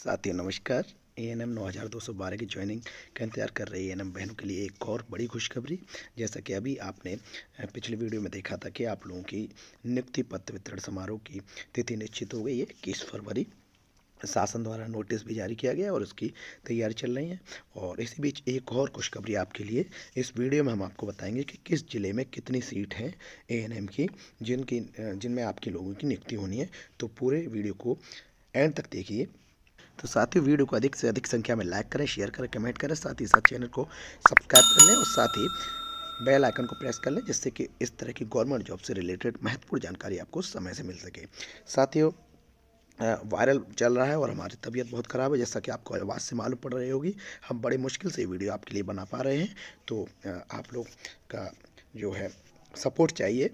साथियों नमस्कार A N M नौ हज़ार दो सौ बारह की ज्वाइनिंग का इंतजार कर रही ए एन एम बहनों के लिए एक और बड़ी खुशखबरी जैसा कि अभी आपने पिछले वीडियो में देखा था कि आप लोगों की नियुक्ति पत्र वितरण समारोह की तिथि निश्चित हो गई है इक्कीस फरवरी शासन द्वारा नोटिस भी जारी किया गया और उसकी तैयारी चल रही है और इसी बीच एक और खुशखबरी आपके लिए इस वीडियो में हम आपको बताएंगे कि किस ज़िले में कितनी सीट हैं एएनएम की जिनकी जिनमें आपके लोगों की नियुक्ति होनी है तो पूरे वीडियो को एंड तक देखिए तो साथ ही वीडियो को अधिक से अधिक संख्या में लाइक करें शेयर करें कमेंट करें साथ ही साथ चैनल को सब्सक्राइब कर लें और साथ ही बेल आइकन को प्रेस कर लें जिससे कि इस तरह की गवर्नमेंट जॉब से रिलेटेड महत्वपूर्ण जानकारी आपको समय से मिल सके साथियों वायरल चल रहा है और हमारी तबीयत बहुत ख़राब है जैसा कि आपको आवाज़ से मालूम पड़ रही होगी हम बड़ी मुश्किल से वीडियो आपके लिए बना पा रहे हैं तो आप लोग का जो है सपोर्ट चाहिए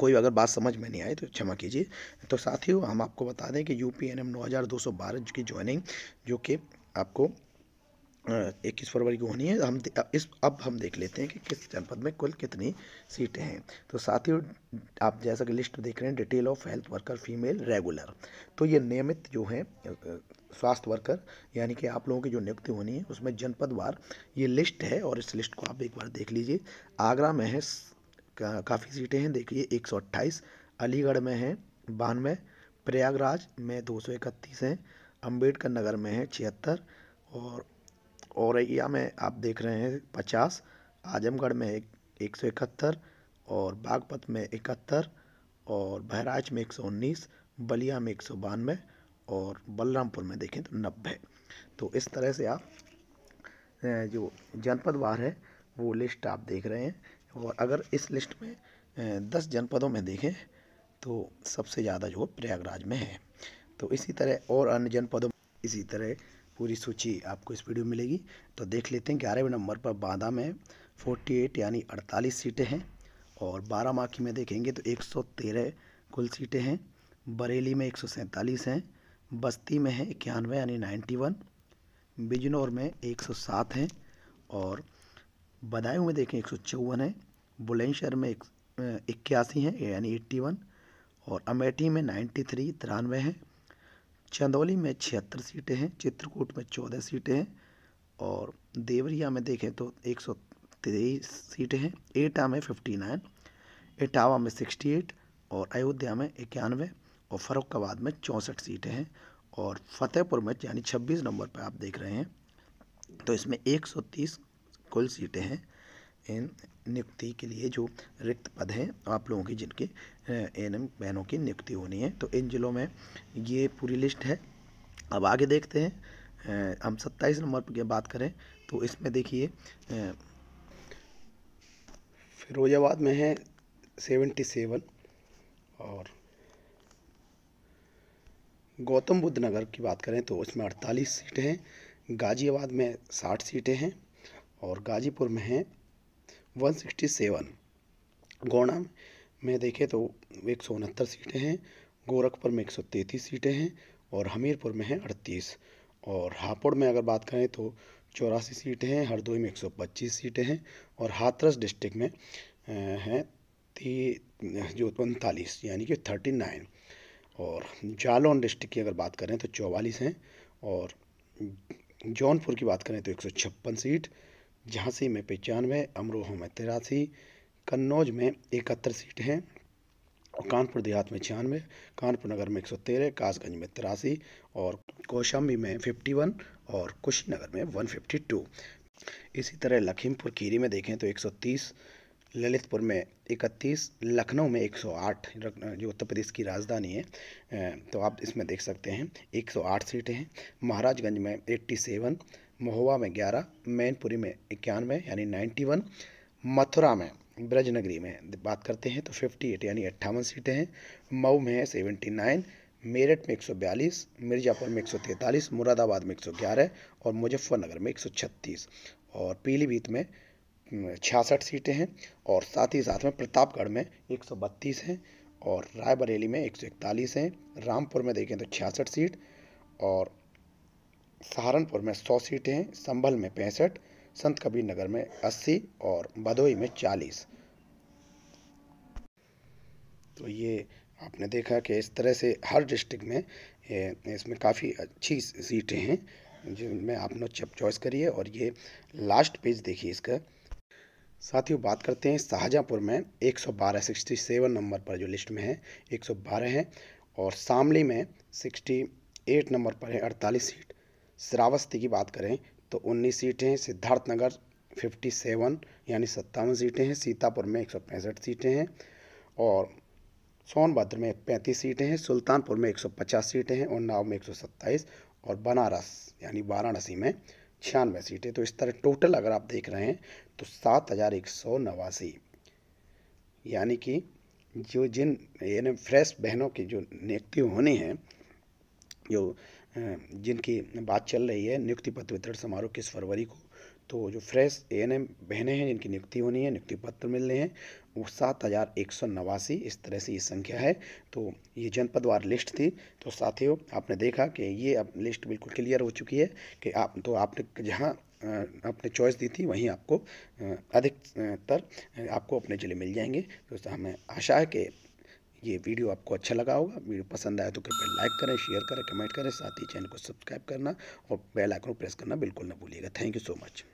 कोई अगर बात समझ में नहीं आई तो क्षमा कीजिए तो साथियों हम आपको बता दें कि यू पी एन एम नौ हज़ार दो सौ बारह की ज्वाइनिंग जो कि आपको इक्कीस फरवरी को होनी है हम इस अब हम देख लेते हैं कि किस जनपद में कुल कितनी सीटें हैं तो साथ ही आप जैसा कि लिस्ट देख रहे हैं detail of health worker female regular तो ये नियमित जो है स्वास्थ्य वर्कर यानी कि आप लोगों की जो नियुक्ति होनी है उसमें जनपद वार ये लिस्ट है और इस लिस्ट को आप एक बार देख लीजिए आगरा में है का, काफ़ी सीटें हैं देखिए अट्ठाईस अलीगढ़ में हैं बानवे प्रयागराज में दो सौ इकतीस हैं अम्बेडकर नगर में है छिहत्तर और औरैया में आप देख रहे हैं पचास आजमगढ़ में एक एक सौ इकहत्तर और बागपत में इकहत्तर और बहराइच में एक सौ उन्नीस बलिया में एक सौ बानवे और बलरामपुर में देखें तो नब्बे तो इस तरह से आप जो जनपद वार है वो लिस्ट आप देख रहे हैं और अगर इस लिस्ट में दस जनपदों में देखें तो सबसे ज़्यादा जो प्रयागराज में है तो इसी तरह और अन्य जनपदों इसी तरह पूरी सूची आपको इस वीडियो में मिलेगी तो देख लेते हैं ग्यारहवें नंबर पर बांदा में फोर्टी एट यानी अड़तालीस सीटें हैं और बारह माखी में देखेंगे तो एक सौ तेरह कुल सीटें हैं बरेली में एक सौ सैंतालीस हैं बस्ती में है इक्यानवे यानी नाइन्टी वन बिजनौर में एक सौ सात हैं और बदायूं में देखें एक सौ चौवन है बुलंदशहर में एक इक्यासी हैं यानी एट्टी वन और अमेठी में नाइन्टी थ्री तिरानवे हैं चंदौली में छिहत्तर सीटें हैं चित्रकूट में चौदह सीटें हैं और देवरिया में देखें तो एक सौ तेईस सीटें हैं एटा में फिफ्टी नाइन इटावा में सिक्सटी एट और अयोध्या में इक्यानवे और फरुखाबाद में चौंसठ सीटें हैं और फतेहपुर में यानी छब्बीस नंबर पर आप देख रहे हैं तो इसमें एक सौ तीस कुल सीटें हैं इन नियुक्ति के लिए जो रिक्त पद हैं आप लोगों की जिनके एन एम बहनों की नियुक्ति होनी है तो इन ज़िलों में ये पूरी लिस्ट है अब आगे देखते हैं हम सत्ताईस नंबर पर बात करें तो इसमें देखिए फिरोजाबाद में है सेवेंटी सेवन और गौतम बुद्ध नगर की बात करें तो उसमें अड़तालीस सीटें हैं गाज़ियाबाद में साठ सीटें हैं और गाजीपुर में है 167 गोणा में देखें तो एक सौ उनहत्तर सीटें हैं गोरखपुर में एक सौ तैंतीस सीटें हैं और हमीरपुर में हैं अड़तीस और हापुड़ में अगर बात करें तो चौरासी सीटें हैं हरदोई में एक सौ पच्चीस सीटें हैं और हाथरस डिस्ट्रिक्ट में हैं ती जो उनतालीस यानी कि थर्टी नाइन और जालौन डिस्ट्रिक्ट की अगर बात करें तो चौवालीस हैं और जौनपुर की बात करें तो एक सौ छप्पन सीट झांसी में पचानवे अमरोहा में तिरासी कन्नौज में इकहत्तर सीट हैं कानपुर देहात में छियानवे कानपुर नगर में एक सौ तेरह कासगंज में तिरासी और कौशाम्बी में फिफ्टी वन और कुशीनगर में वन फिफ्टी टू इसी तरह लखीमपुर खीरी में देखें तो एक सौ तीस ललितपुर में इकतीस लखनऊ में 108 जो उत्तर प्रदेश की राजधानी है तो आप इसमें देख सकते हैं 108 सीटें हैं महाराजगंज में 87 महुआ में ग्यारह मैनपुरी में इक्यानवे यानी नाइन्टी वन मथुरा में ब्रजनगरी में बात करते हैं तो फिफ्टी एट यानी अट्ठावन सीटें हैं मऊ में है सेवेंटी नाइन मेरठ में एक सौ बयालीस मिर्ज़ापुर में एक सौ तैंतालीस मुरादाबाद में एक सौ ग्यारह और मुजफ्फरनगर में एक सौ छत्तीस और पीलीभीत में छियासठ सीटें हैं और साथ ही साथ में प्रतापगढ़ में एक सौ बत्तीस हैं और रायबरेली में एक सौ इकतालीस हैं रामपुर में देखें तो छियासठ सीट और सहारनपुर में सौ सीटें हैं संभल में पैंसठ संत कबीर नगर में अस्सी और भदोही में चालीस तो ये आपने देखा कि इस तरह से हर डिस्ट्रिक्ट में इसमें काफ़ी अच्छी सीटें हैं जिनमें आपने चॉइस करी है और ये लास्ट पेज देखिए इसका साथियों बात करते हैं शाहजहाँपुर में 112 सेवन नंबर पर जो लिस्ट में है 112 है और शामली में 68 नंबर पर है 48 सीट श्रावस्ती की बात करें तो 19 सीटें हैं सिद्धार्थनगर 57 यानी सत्तावन सीटें हैं सीतापुर में एक सीटें हैं और सोनभद्र में पैंतीस सीटें हैं सुल्तानपुर में 150 सीटें हैं उन्नाव में 127 और बनारस यानी वाराणसी में छियानवे सीटें तो इस तरह टोटल अगर आप देख रहे हैं तो सात हज़ार एक सौ नवासी यानी कि जो जिन यानी फ्रेश बहनों की जो नियुक्ति होनी है जो जिनकी बात चल रही है नियुक्ति पत्र वितरण समारोह किस फरवरी को तो जो फ्रेश ए एन एम बहनें हैं जिनकी नियुक्ति होनी है नियुक्ति पत्र मिलने हैं वो सात हज़ार एक सौ नवासी इस तरह से ये संख्या है तो ये जनपदवार लिस्ट थी तो साथियों आपने देखा कि ये अब लिस्ट बिल्कुल क्लियर हो चुकी है कि आप तो आपने जहाँ आपने चॉइस दी थी वहीं आपको अधिकतर आपको अपने ज़िले मिल जाएंगे तो हमें आशा है कि ये वीडियो आपको अच्छा लगा होगा वीडियो पसंद आया तो कृपया लाइक करें शेयर करें कमेंट करें साथ ही चैनल को सब्सक्राइब करना और बेल आइकन प्रेस करना बिल्कुल ना भूलिएगा थैंक यू सो मच